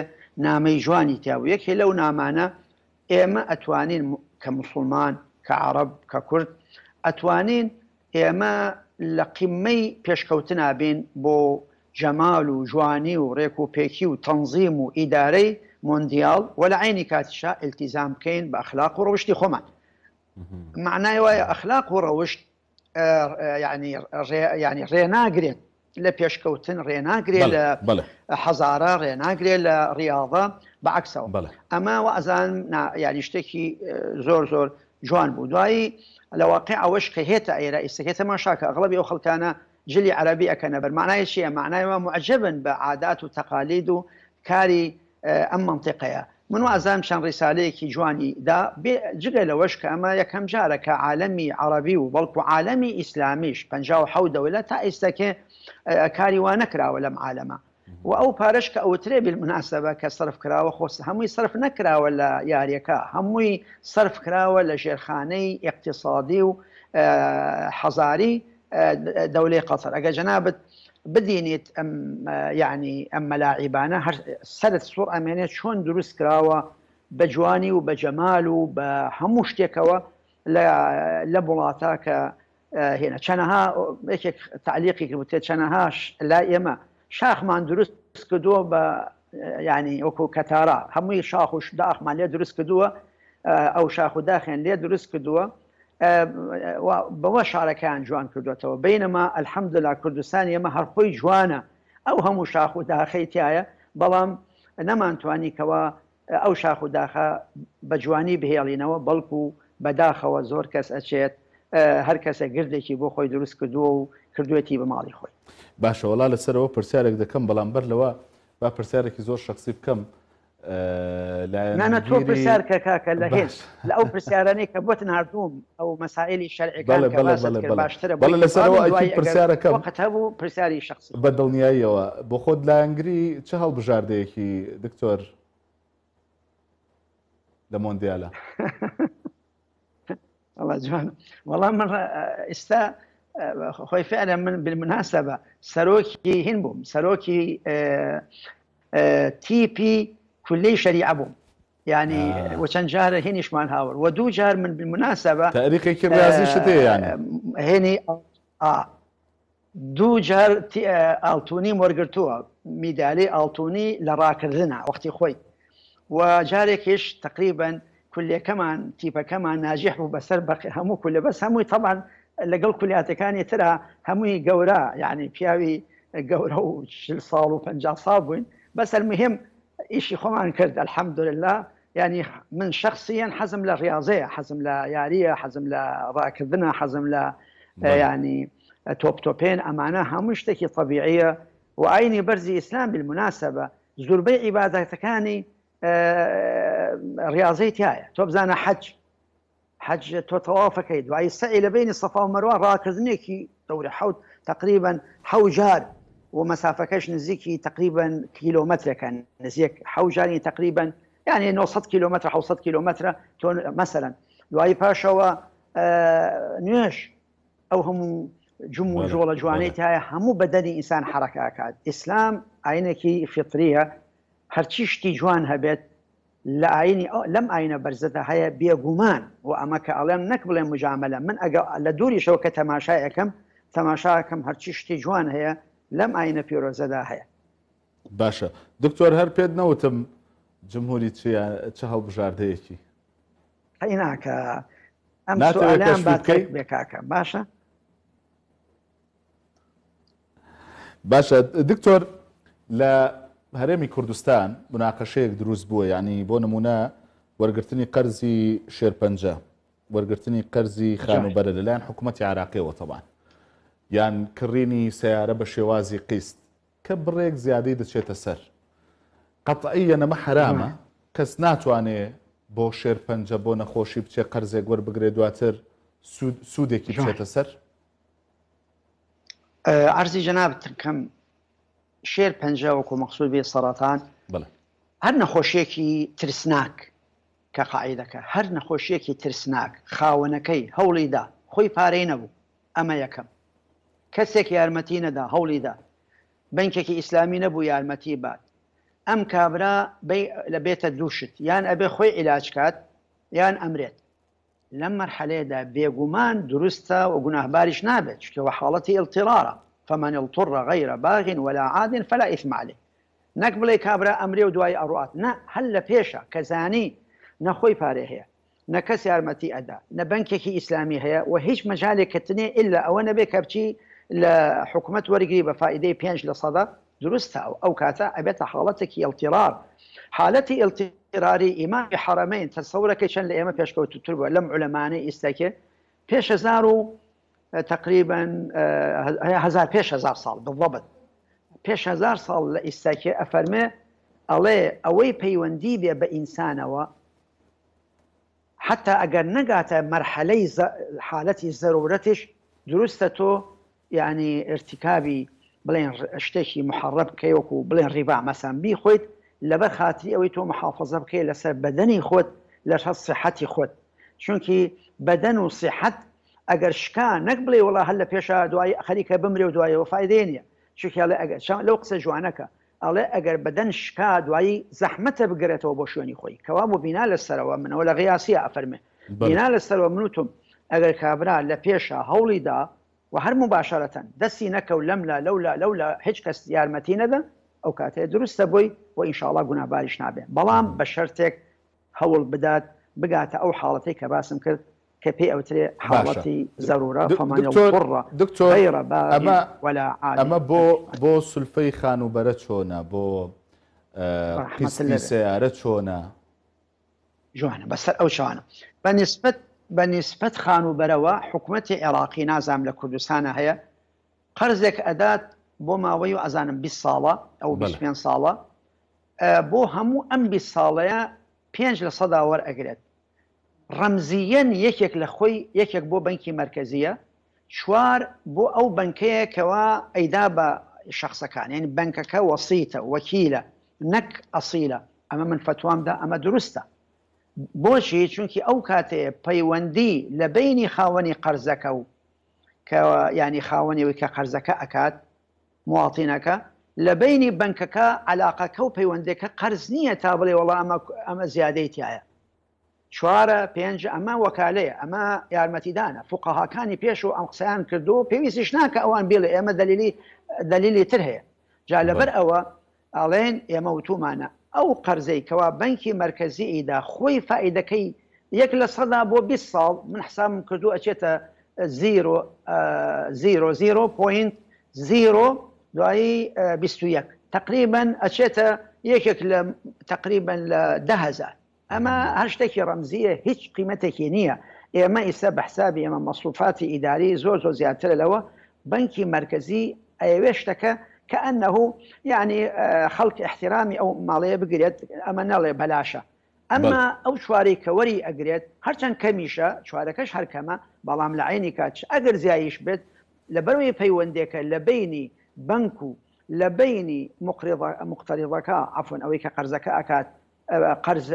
نامەی جوانی تیاوە یەکێ لەو نامانە ئێمە ئەتوانین کە مسلمان کە عرب کە کورد ئەتوانین ئێمە لە قیممەی پێشکەوتنا بین بۆ جەمال و جوانی و ڕێک و پێکی و تەنظیم و ئیدارەی مونديال ولا عيني كاتشا التزام كاين باخلاق وروشتي خمان معناه اخلاق وروشت يعني ري يعني ريناغري لبيشكوتن ريناغري بله. حزاره ريناغري رياضه بعكسه بله. اما وازان يعني اشتكي زور زور جوان بودواي لواقع وش كهيتا رئيس استكيتا ما شاك اغلب او خلقانا جلي عربي اكنبر معناه شيء معناه معجبا بعادات وتقاليد كاري ام آه، منطقه من وازام رساله کی جوانی دا جگە لەوەش کە یکم جاره ک عالمی عربی و بەڵکو عالەمی ئیسلامیش پ حو دەولە تا آه، کاری کاریوان نەکراوە لەم عالەمە و او پارش کە ئەوترێ بالمناسبە کە صرف کراوە خو هەمووی صرف نکرا ولا یاریکا هەمووی صرف کرا ولا ژێرخانەی اقتصادی و آه، حەزاری دەولەی قصر ئەگە جنابت بدێنێت ئەم یعنی ئەم مەلاعیبانە سەرت سوور ئەمێنێت چۆن دروست کراوە بە جوانی و بە جەمال و بە هەموو شتێکەوە لە وڵاتە کە هێنە چەنەها ێکێک تعلیقی کردوتێت چەنەهاش لا ئێمە شاخمان دروست کردووە بە ینی وەکو کەتارا هەمووی شاخ و داخمان لێ دروست کردووە ئەو شاخ و داخێن لێ دروست کردووە بەوە شارەکەیان جوان کردوێتەوە بینەما ئەلحەمد لە کوردستان ئێمە هەرخۆی جوانە ئەو هەموو شاخ و داخەیتیایە بەڵام نەمانتوانیکەوە ئەو شاخ و داخە بە جوانی بهێڵینەوە بەڵکو بەداخەوە زۆر کەس ئەچێت هەر کەسە گردێکی بۆ خۆی دروست کردووە و کردوێتی بە ماڵی خۆی باشە وڵا لەسەرەوە پرسیارێک دەکەم بەڵامبەر لەوە با پرسیارێکی زۆر شخصی بکەم نانە تۆ پرسیار کە کاکە لە هێز لە ئەو پرسیارانەی کە بۆتن هاردووم ئەو مەسائللی شەرعەکان باشترە پرسیارەکەقەت هەبوو پرسیاری شخص بە دڵنیاییەوە بۆ خۆت لە ئەنگری چه هەڵ بژاردەیەکی دکتۆر لە مۆندیالە جوان وەڵام من ئێستا خۆی فعلە من بالمناسبە سەرۆکی هین بووم سەرۆکی تیپی كلي شريعة بوم يعني آه. وشان جار هني شمال هاور ودو جار من بالمناسبة تاريخي كي رازي آه شدي يعني هني آه دو جار تي آه التوني مورغرتوا ميدالي التوني لراكردنا وقتي خوي وجاركش تقريبا كل كمان تيبا كمان ناجح وبسر همو كل بس همو طبعا لەگەڵ کولیاتەکانی كان ترى همو یعنی يعني گەورە و وشل صالو فنجا ساڵ بس المهم إشي خمان كرد الحمد لله يعني من شخصيا حزم للرياضية حزم يارية حزم لراكضنا حزم ل آه، نعم. يعني آه، توب توبين أمانة همشتكي طبيعية وعيني برزي إسلام بالمناسبة زربي تكاني آه، رياضية تاية توب زانا حج حج تو توافك دوای سعی صفا ومروان مروان دوري دەورە حوت حوجار حەوجار ومسافەکەش نزیکی تقریبا کیلومترەکەن نزیک حوجانی تقریبا یعنی 900 کیلومتر 600 کیلومتر تۆ مثللا دوایی پاشەوە نوێش ئەو هەموو جم و جۆڵە جوانێت هەیە هەموو بەدەنی ئینسان حرەکەکات ئیسلام ئاینێکی فطریە هەرچی شتی جوان هەبێت لە ئاینی لەم ئاینە بەرزەتە هەیە بێگومان و ئەمە کە ئەڵێم نەک بڵێ مجااملە من ئەگە لە دووری شەوکە تەماشایەکەم تەماشاکەم هەرچی شتی جوان هەیە لەم ئاینە پیرۆزەدا هەیە باشە دکتۆر هەر پێت نەوتم جمهوری چ هەڵبژاردەیەکی قیناکە ئەم سوالان بێکاکە باشە باشە دکتۆر لە هەرێمی کوردستان مناقەشەیەک دروست بووە ینی بۆ نمونە وەرگرتنی قەرزی شێرپەنجە وەرگرتنی قەرزی خانوبەرە لەلایەن حکوومەتتی عراقیەوە تەبان یان کڕینی سیارە بە شێوازی قیست کە بڕێک زیادەی دەچێتە سەر قەتعیە نەمە حرامە کەس ناتوانێ بۆ شێر پەنجە بۆ نەخۆشی بچێ قەرزێک وەربگرێ دواتر سوودێکی بچێتە سەر ئارزی جەنابترکەم شێر پەنجە وەکو مەخصود بێ سەرەتان هەر نەخۆشیەکی ترسناک کە قاعیدەکە هەر نەخۆشیەکی ترسناک خاوەنەکەی هەوڵیدا خۆی پارەی نەبوو ئەمە یەکەم کەسێک یارمەتی نەدا هەوڵیدا بنکێکی ئیسلامی نەبوو یارمەتی بات ئەم کابرا لە بێتە دووشت یان ئەبێ خۆی عیلاجکات یان ئەمرێت لەم مەرحەلەیەدا بێگومان دروستە و گوناهباریش نابێت چکەوە حاڵەتی ئڵتیرارە فمن اضطر غير باغ ولا عاد فلا إثم عليه نەک بڵێ کابرا ئەمرێ و دوای ئەڕات نه هەل لە پێشە کەزانی نەخۆی پارێ هەیە نە کەس یارمەتی ئەدا نە بنکێکی ئیسلامی هەیە و هیچ مەجالێکتنێ ئللا ئەوە نەبێ کەپچی لە حکوومەت وەرگری بينج لصدى درستا او سەدە دروستە ئەو کاتە ئەبێتە حاڵەتێکی ئەڵتیرار حالەتی ئەڵتیراری ئیمانی حرمەین تەسەورەکەی چەند لە ئێمە پێشکەوتتر بووە لەم علەمانەی ئیسەکێ پێش آه، آه، هزار و هزار صال بالضبط پێش هزار صال لە ئیساکێ الله اوي ئەوەی پەیوەندی بێ و حتى اگر ئەگەر مرحله مەرحەلەی ضرورتش درسته تو یعنی ارتکابی بڵێن شتێکی محڕب بکەیوەکو و بڵێن ڕیبا مەسان بی خۆیت لەبەر خاتری ئەوەی تۆ محافظە بکەی لەسەر بەدەنی خۆت لە هەست سحەتی خۆت چونکی بەدەن و سحەت ئەگەر شکان نەک بڵێ وڵا هەل لە پێشە دوای خەریکە بمرێ و دوایەوە فایدێنە چونکی لەو قسە جوانەکە ئەڵێ ئەگەر بەدەن شکا دوایی زەحمەتە بگرێتەوە بۆ شوێنی خۆی کەوا و بینا لەسەرەوە منەوە لە غیاسی ئەفەرمێ بینا لەسەرەوە منوتم ئەگەر کابرا لە پێشە هەوڵیدا و هەر مباشارەتەن دەستی نەکەو لەملا لەولا لەولا هیچ کەس یارمەتی نەدە ئەو کاتەیە دروستە بووی و ئینشاءڵا گوناباریش نابێ بەڵام بە شەرتێک هەوڵ بدات بگاتە ئەو حاڵەتی کە باسم کرد کە پێی ئەوترێ حاڵەتی زەرورە ئەمە بۆ بۆ سلفەی خانوبەرە چۆنە بۆ سیارە چۆنە جوانە بەسەر ئەو شوانە بە نسبت بە نسبەت خان و بەرەوە حکوومەتی عێراقی نازام لە کوردستانە هەیە قەرزێک ئەدات بۆ ماوەی و ئەزانم 20 ساڵە ئەو پێ ساڵە بۆ هەموو ئەم 20 ساڵەیە پێنج لە سەدا وەرئەگرێت ڕەمزیەن یەکێک لە خۆی یەکێک بۆ بنکی مرکزیە چوار بۆ ئەو بنکەیەکەوە ئەیدا بە شخصەکان یعنی بنکەکە وەسیتە وەکیلە نەک ئەسیلە ئەمە من فتوامدا ئەمە دروستە بۆشی چونکی ئەو کاتێ پەیوەندی لە بینی خاوەنی قەرزەکە و کەەوە ینی خاوەنیەوەی کە قەرزەکە ئەکات مواڵتینەکە لە بینی بنکەکە علااقەکە و پەیوەندەکە قرز نییە تا بڵێ وڵ ئەمە زیادەی تایە چوارە پێنج ئەمە وەکالەیە ئەمە یارمەتیدانە فوقەهاکانی پێش و ئەم قسەیان کردو و پێویستیش ناکە ئەوان بێڵێ ئێمە دلیلی دلیلی تر هەیە جا لەبەر ئەوە ئاڵێن ئێمە وتومانە او قەرزەی کەوا بەنکی مرکزی ئیدا خۆی فائیدەکەی یەک لە سەدا بو 20 من حسام کردو ئەچێتە زیرۆ آه، زیرۆ زیرۆ پوینت زیرۆ دوایی 21 آه، تقریبا ئەچێتە تقريبا لە تقریبا لە دههزار اما هەر شتێکی ڕەمزیە هیچ قیمەتێکی نییە ئێمە ئیستا بەحسابی ئێمە مەصروفاتی ئیداری زۆر زۆر زیاتر لەوە بەنکی مرکزی ئەوێ كأنه يعني خلق احترامي أو مالية بقريت أما نالي بلاشة ئەمما ئەو شوارێکە وەری ئەگرێت هەرچەند کەمیشە چوارەکەش هەرکەمە بەڵام لە عینی کاتش ئەگەر زیایش بێت لە بەروی پەیوەندێکە لە بینی بنک و لە بینی مقتریضەکە ئەفن ئەوەی کە قەرزەکە ئەکات قرز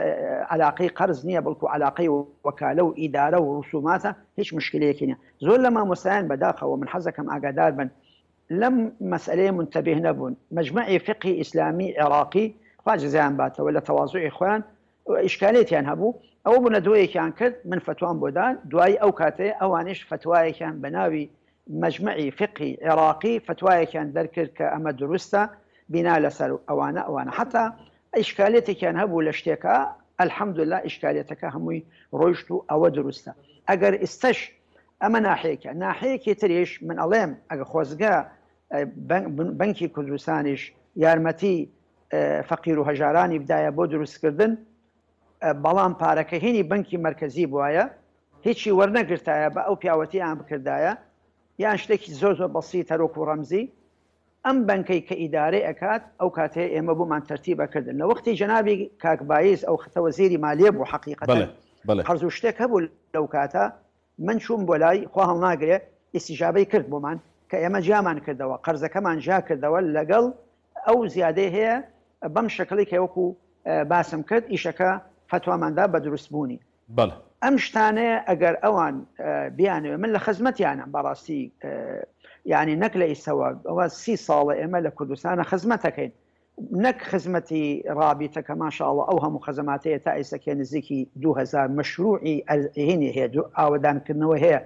علاقی قرز نییە بڵکو علاقی و وەکالە و ئیدارە و ڕسوماتە هیچ مشکلەیەکی نیە زۆر لە مامۆسایان بەداخەوە من حەزەکەم ئاگادار بن لم مسألة منتبه نبون مجمع فقه إسلامي عراقي خواجه زیان باتەوە لە تەواازوی خۆیان ئیشکالێتیان هەبوو ئەو بوون دوەیەکیان کرد من فتوان بۆدان دوای ئەو کاتەیە ئەوانش فتوایەکیان بە ناوی مجمعی فقی عێراقی فتوایەکیان دەرکرد کە ئەمە دروستە بینا لەسەر ئەوانە ئەوانە حتا ئیشکالێتێکیان هەبوو لە شتێکە الحەمدللا ئیشکالێتەکە هەمووی ڕۆیشت و ئەوە دروستە ئەگەر ئستش ئەمە ناحەیەکە ناحەیەکی تریش من ئەڵێم ئەگە خۆزگە بنکی کوردستانیش یارمەتی فەقیر و هەژارانی بدایە بۆ دروستکردن بەڵام پارەکە هینی بنکی مرکزی بواە هیچی وەرنەگرتایە بە ئەو پیاوەتی ئام بکردایە یان شتێکی زۆر زۆر بەسی تەرۆک و ڕەمزی ئەم بنکەی کە ئیدارە ئەکات ئەو کاتەیە ئێمە بۆمان تەرتی بەکردن لە وەختی جنابی کاکبایز ئەو خەتەوە زیری مالیە بۆ حقیقەت هەرزوو شتێک هەبوو لەو کاتە من چوم بۆ لای خوا هەڵناگرێ ئیسیژابەی کرد بۆمان کە ئێمە جیامان کردەوە قەرزەکەمان جا کردەوە لەگەڵ ئەو زیادەی هەیە بەم شکلی کە وەکو باسم کرد ئیشەکە فتواماندا بە دروستبوونی ئەم شتانەیە ئەگەر ئەوان بیانەوە من لە خزمەتیانە بەڕاستی ینی نەک لە ئیسەوە ئەوە سی ساڵە ئێمە لە کوردستانە خزمەتەکەین نەک خزمەتی ڕابیتە کە ماشاءڵە ئەو هەموو خزماتەیە تا ئیسەکە نزیکی 2000 مشروعی ئەهینی هەیە ئاوادانکردنەوە هەیە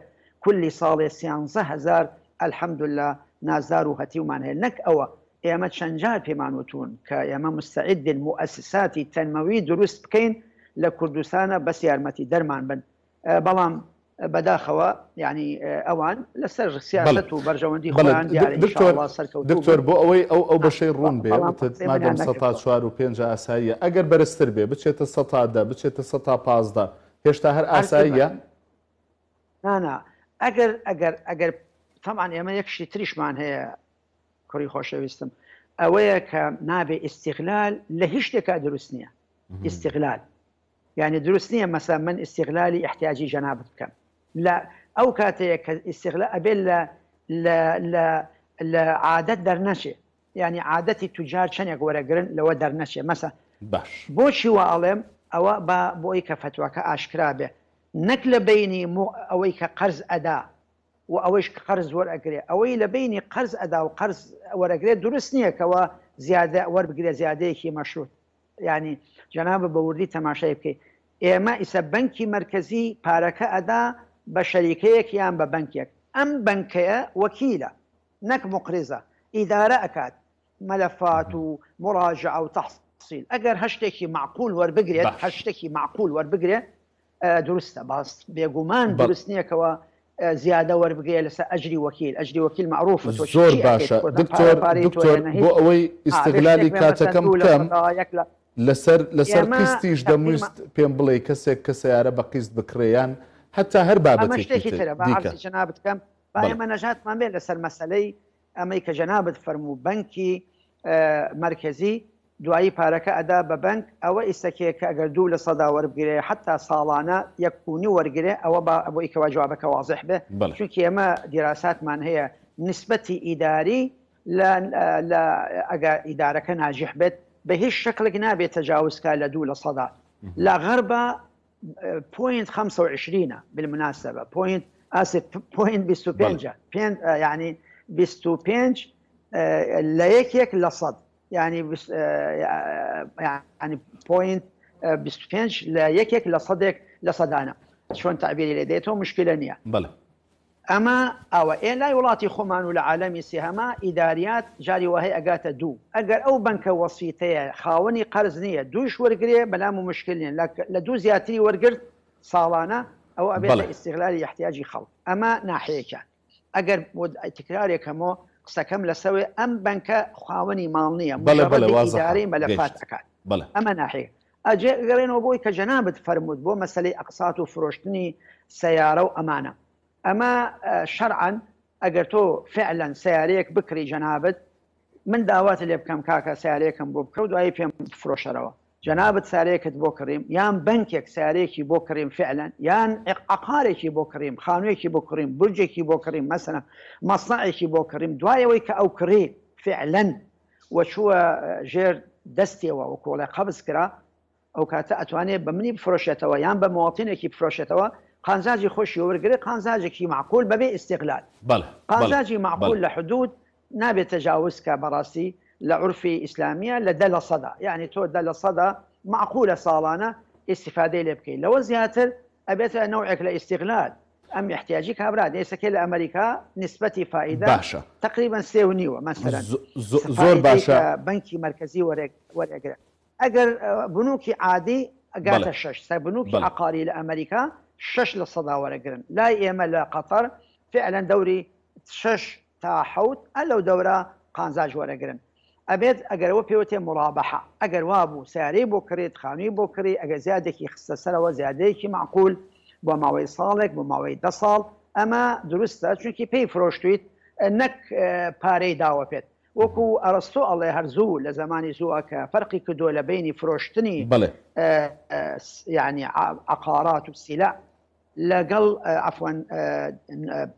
کولی ساڵێ سیانزە هزار الحمد لله ئەلحەمدللا نازار و نك أو نەک ئەوە ئێمە چەندجار پێمان وتون کە ئێمە مستعدین مؤسساتی تەنمەوی دروست بکەین لە کوردستانە بەس یارمەتی دەرمان بن بەڵام بەداخەوە ینی ئەوان لەسەر سیاست و بەرژەوەندی خۆیان دکتۆر بۆ او او ئەو بەشەی ڕوون بێ مادەم سە چوار و پێنج ئاساییە ئەگەر بەرزتر بێ بچێتە سەدە بچێتە سە تا پازدا هێشتا هەر ئاساییە؟ نانا اگر اگر اگر طبعا يا اما يكشي تريش معنى هي كوري خوش ويستم اويك نابي استغلال لهش تكا درسنيه استغلال يعني درسنيه مثلا من استغلالي احتياجي جنابت كم لا او كاتيك استغلال ابل لا لا لا, لا عادات در يعني عادتي تجار شن يقول جرن لو در مثلا باش بوشي وعلم او با بويك فتوك اشكرابه نكل بيني مو اويك قرض اداء و ئەوەش قەرز وەرەگرێ ئەوەی لە بینی قەرز ئەدا و قەرز وەرەگرێت درست نییەکەوە زیادە وەربگرێ زیادەیەکی مەشروط ینی جەناب بەوردی تەماشای بکەیت ئێمە ئیسە بەنکی مرکزی پارەکە ئەدا بە شەریکەیەک یان بە بنکێک ئەم بنکەیە وەکیلە نەک مقرزە ئیدارە ئەکات مەلەفات و مراجع و تحصیل ئەگەر هەشتێکی معقول وەربگرێت هەشتێکی معقول وەربگرێت دروستە باست بێگومان دروست نییەکەوە زياده وربقيه لسا اجري وكيل اجري وكيل معروف زور باشا دكتور دكتور بو آه، استغلالي كاتا كم كم لسر لسر قستيش دمويست بيم كسي كسي كسياره بقيست بكريان حتى هر بابتي مشتكي ترى بعرف جنابت كم باي ما نجات ما بين لسر مسالي امريكا جنابت فرمو بنكي آه، مركزي دوایی پارەکە ئەدا بە بنک ئەوە ئیسەکەیەکە ئەگەر دوو لە سەدا وەربگرێ حتا ساڵانە یەکونی وەرگێ ئەوە بۆ جوابەکە واضح بێ چونکی ئێمە دیراساتمان هەیە نسبەتی ئیداری لە ئیدارەکە ناژح بێت بە هیچ شکلێک نابێت تەجاوزکە لە دوو لە سەدا لە غربا پوینت 25 بالمناسبة بوينت آسف بوينت 25 يعني 25 ليك يك لصد يعني بس آه، يعني بوينت آه، بسفنش صدق لصدك لصدانا شلون تعبيري لديته مشكله نيه بله اما او لا يلاطي خمان العالم سهما اداريات جاري وهي اجات دو اجر او بنك وصيتي خاوني قرض نيه دوش ورقري بلا مو مشكله و مشکلین لە دوو صالانا او ابي استغلال ئەبێت خلق اما ناحيه كان اجر تكراري كمو قسەکەم لەسەوێ ئەم بنکە خاوەنی ماڵ نییە دارەی مەلەفات ئەکات ئەمە ناحەیە ئەجێ گەڕێنەوە بۆی کە جەنابەت فەرمووت بۆ مەسلەی ئەقسات و فرۆشتنی سیارە و ئەمانە ئەمە آه، شەرعەن ئەگەر تۆ فعلەن سیارەیەک بکری جەنابەت من داوات لێ بکەم کاکە سیارەیەکم بۆ بکە و دوایی پێم فرۆشەرەوە جەنابەت سارەیەکت بۆ کڕیم یان بنکێک سارەیەکی بۆ کڕیم فعلەن یان عقارێکی بۆ کڕیم خانوویەکی بۆ کڕیم برجێکی بۆ کڕیم مەسنە مەسنعێکی بۆ کڕیم دوایەوەی کە ئەو کڕی فعلەن وەچووە ژێر دەستێەوە و کۆڵی قەبز کرا ئەو کاتە ئەتوانێت بە منی بفرۆشێتەوە یان بە مواڵتینێکی بفرۆشێتەوە قانزاجی خۆشی وەرگرت قانزاجێکی معقول بەبێ استیقلال قانزاجی معقول لە حدود نابێت تەجاوز کە بەڕاستی لعرف إسلامية لدل صدى يعني تو دل صدى معقولة صالانة استفادة لبكي لو زياتر أبيت نوعك لاستغلال أم احتياجي كابرا ليس كل أمريكا نسبة فائدة باشا تقريبا سيونيو مثلا زور باشا بنكي مركزي وريك وريك أجر آه، بنوكي عادي قاتا شش بنوكي بلد. عقاري لأمريكا شش للصدا ورقرن لا إيما لا قطر فعلا دوري شش تا حوت ألو دورة قانزاج ورقرن أبيت أجر وفيوتي مرابحة أجر وابو ساري بكري تخاني بكري أجر زادك يخص سلوى زادك معقول بما ويصالك بما ويدصال أما درستا كي بي فروشتويت أنك باري آه، داوفت وكو أرستو الله هرزو لزماني زوا كفرق كدولة بيني فروشتني بله آه، آه، يعني عقارات وسلع لقل عفوا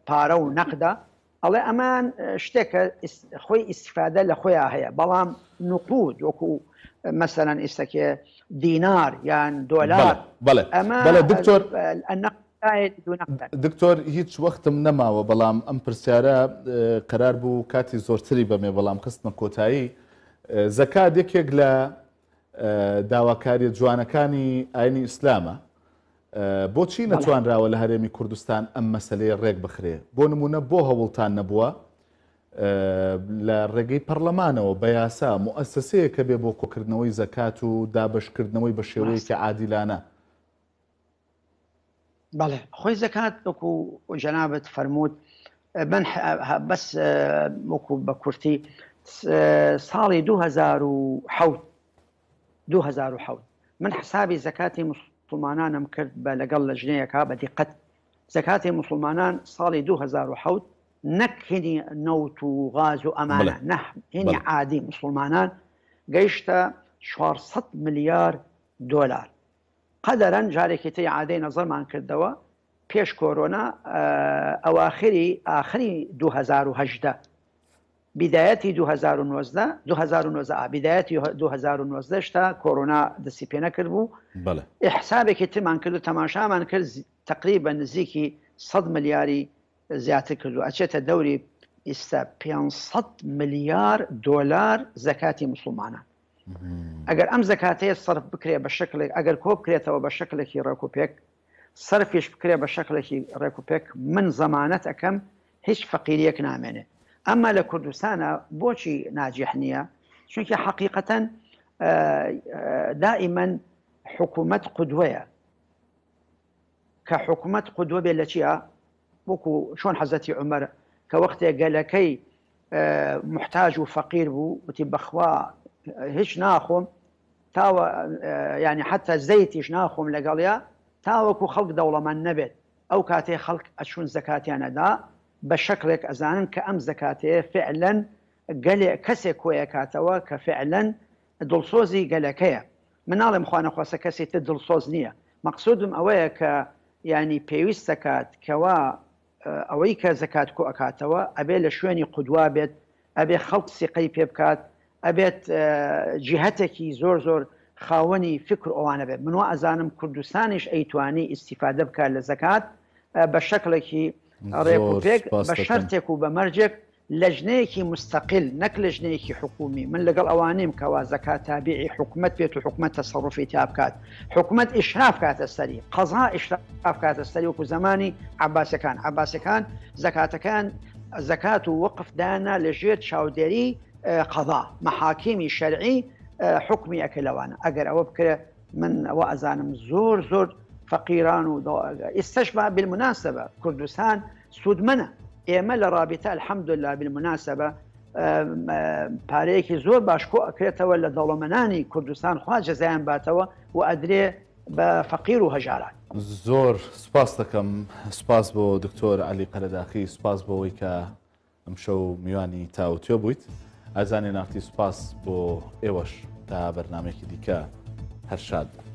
بارو نقدا ئەڵێ ئەمان شتێکە خۆی ئیسفادە لە خۆیان هەیە بەڵام نقود وەکو مەسەرەن ئێستاکێ دینار یان دۆلار بەڵێ دکتۆر دکتۆر هیچ وەختم نەماوە بەڵام ئەم پرسیارە قرار بوو کاتی زۆرتری بەمێ بەڵام کەستمە کۆتایی زەکات یەکێک لە داواکاری جوانەکانی ئاینی ئیسلامە بۆچی نەتوانراوە لە هەرێمی کوردستان ئەم مەسلەیە ڕێک بخرێ بۆ نمونە بۆ هەوڵتان نەبووە لە ڕێگەی پەرلەمانەوە بە یاسا مؤسسەیە کە بێ بۆ کۆکردنەوەی زەکات و دابشکردنەوەی بە شێوەیەکی عادیلانە بەڵێ خۆی زەکات وەکو ژەنابەت فەرمووت من بەس وەکو بە کورتی ساڵی 2010 من حسابی زەکاتی مسلمانانم کرد بە لەگەڵ لە ژنەیەکە بە دیقەت زکاتی مسلمانان ساڵی 2010 نەکهێنی نەوت و غاز و ئەمانە نەهێنی عادی مسلمانان گەیشتە 400 ملیار دلار قەدەرەن جارێکی تی عادەی نظرمان کردەوە پێش کۆرۆنا ئەواخری ئاخری 2010 بدایەتی 2009 بدایەتی 2009 تا کۆرونا دەسی پێ نەکرد بوو حسابێکی تمان کرد و تەماشامان کرد تقریبا نزیکی 100 ملیاری زیاتر کردو ئەچێتە دەوری ئیستا 500 ملیار دلار زەکاتی مسلمانان ئەگەر ئەم زەکاتەیە صرف بکرێ بە شکلێک ئەگەر کۆ بکرێتەوە بە شکلێکی ڕێکوپێک سەرفیش بکرێ بە شکلێکی ڕێکوپێک من زەمانەت ئەەکەم هیچ فەقیریەک نامێنێ اما لكردستان بوشي ناجحنيه شنك حقيقه آه، آه، دائما حكومه قدويه كحكومه قدوه بلاتيا بوكو شون حزتي عمر كوقت قالكي آه، محتاج وفقير بو وتبخوا هش ناخم تاو يعني حتى زيت هش ناخم لقاليا تاوكو خلق دوله من نبت او كاتي خلق اشون زكاتي انا دا بە شکرێک ئەزانن کە ئەم زکاتەیە فعلەن گەلێ کەسێک کۆیەکاتەوە کە فعلەن دڵسۆزی گەلەکەیە مناڵێم خوانەخواسە کەسی تر دڵسۆز نییە مەقصودم ئەوەیە کە ینی پێویست زکات کەوا ئەوەی کە زکات کۆ ئەکاتەوە ئەبێ لە شوێنی قودوا بێت ئەبێ خەڵک سیقی پێ بکات ئەبێت جیهەتێکی زۆر زۆر خاوەنی فکر ئەوانە بێت منوە ئەزانم کوردستانیش ئەیتوانی ئیسیفادە بکات لە زکات بە شکلێکی ڕێپێک بە شەرتێک و بە مەرجێک لە ژنەیەکی مستەقل نەک لە ژنەیەکی حکومی من لەگەڵ ئەوانیم کەوا زەکات تابیعی حکوومەت بێت و حکوومەت تەسەڕفی تابکات حکوومەت ئیشراف کاتە سەری قەزا ئیشراف کاتە سەری وەکو زمانی عباسەکان عباسەکان زەکاتەکان زەکات و وەقف دانا لەژێر چاودێری قەضا مەحاکیمی شەرعی حکمی ئەکە لەوانە ئەگەر ئەوە بکرێ من ئەوە ئەزانم زۆر زۆر فقيران و استشفى بالمناسبة كردستان سودمنا إيمال رابطة الحمد لله بالمناسبة پارەیەکی زۆر باشکۆ ئەکرێتەوە لە دەوڵەمەنانی کوردستان خوا جەزایان باتەوە و ئەدرێ بە فەقیر و هەژاران زۆر سپاس دەکەم سپاس بۆ دکتۆر علی قەرداخی سپاس بو کە ئەمشە و میوانی تيوبويت بوویت ئازانێ سباس بو بۆ ئێوەش تا بەرنمێکی دیکە هەر شاد بوو